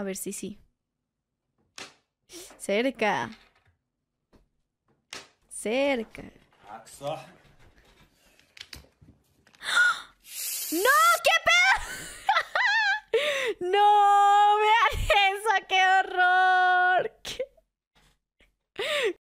A ver si sí. Cerca. Cerca.